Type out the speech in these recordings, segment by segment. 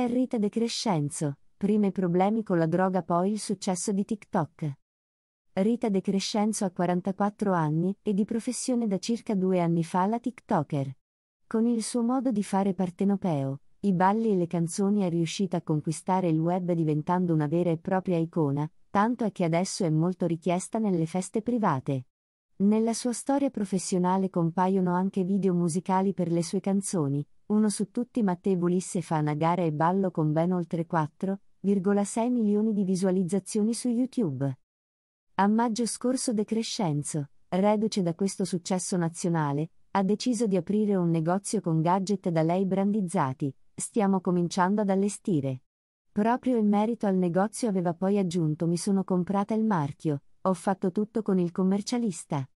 Maria Rita De Crescenzo, prima i problemi con la droga poi il successo di TikTok. Rita De Crescenzo ha 44 anni e di professione da circa due anni fa la TikToker. Con il suo modo di fare partenopeo, i balli e le canzoni è riuscita a conquistare il web diventando una vera e propria icona, tanto è che adesso è molto richiesta nelle feste private. Nella sua storia professionale compaiono anche video musicali per le sue canzoni, uno su tutti Matteo Ulisse fa una gara e ballo con ben oltre 4,6 milioni di visualizzazioni su YouTube. A maggio scorso De Crescenzo, reduce da questo successo nazionale, ha deciso di aprire un negozio con gadget da lei brandizzati, stiamo cominciando ad allestire. Proprio in merito al negozio aveva poi aggiunto mi sono comprata il marchio, ho fatto tutto con il commercialista.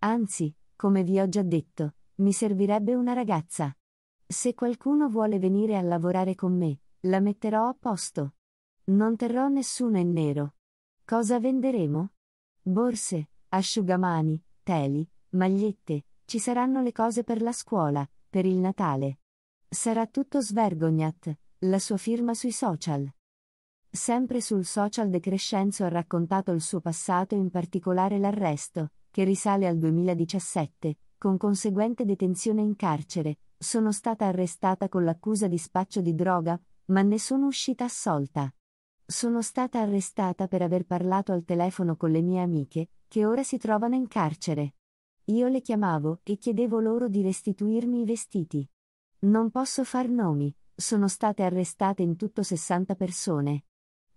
Anzi, come vi ho già detto, mi servirebbe una ragazza. Se qualcuno vuole venire a lavorare con me, la metterò a posto. Non terrò nessuno in nero. Cosa venderemo? Borse, asciugamani, teli, magliette, ci saranno le cose per la scuola, per il Natale. Sarà tutto Svergognat, la sua firma sui social. Sempre sul social De Crescenzo ha raccontato il suo passato in particolare l'arresto, che risale al 2017, con conseguente detenzione in carcere. Sono stata arrestata con l'accusa di spaccio di droga, ma ne sono uscita assolta. Sono stata arrestata per aver parlato al telefono con le mie amiche, che ora si trovano in carcere. Io le chiamavo e chiedevo loro di restituirmi i vestiti. Non posso far nomi, sono state arrestate in tutto 60 persone.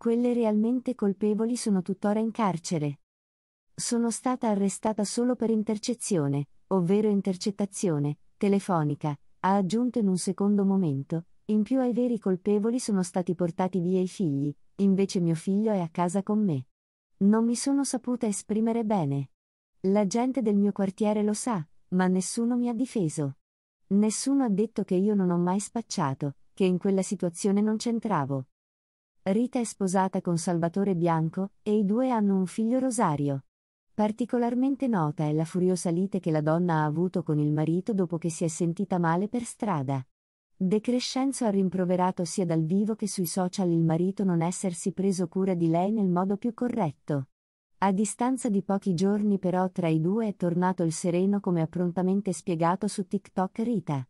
Quelle realmente colpevoli sono tuttora in carcere. Sono stata arrestata solo per intercezione, ovvero intercettazione, telefonica, ha aggiunto in un secondo momento, in più ai veri colpevoli sono stati portati via i figli, invece mio figlio è a casa con me. Non mi sono saputa esprimere bene. La gente del mio quartiere lo sa, ma nessuno mi ha difeso. Nessuno ha detto che io non ho mai spacciato, che in quella situazione non c'entravo. Rita è sposata con Salvatore Bianco e i due hanno un figlio Rosario. Particolarmente nota è la furiosa lite che la donna ha avuto con il marito dopo che si è sentita male per strada. De Crescenzo ha rimproverato sia dal vivo che sui social il marito non essersi preso cura di lei nel modo più corretto. A distanza di pochi giorni però tra i due è tornato il sereno come ha prontamente spiegato su TikTok Rita.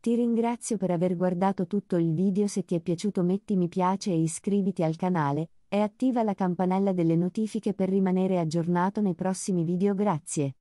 Ti ringrazio per aver guardato tutto il video se ti è piaciuto metti mi piace e iscriviti al canale, e attiva la campanella delle notifiche per rimanere aggiornato nei prossimi video grazie.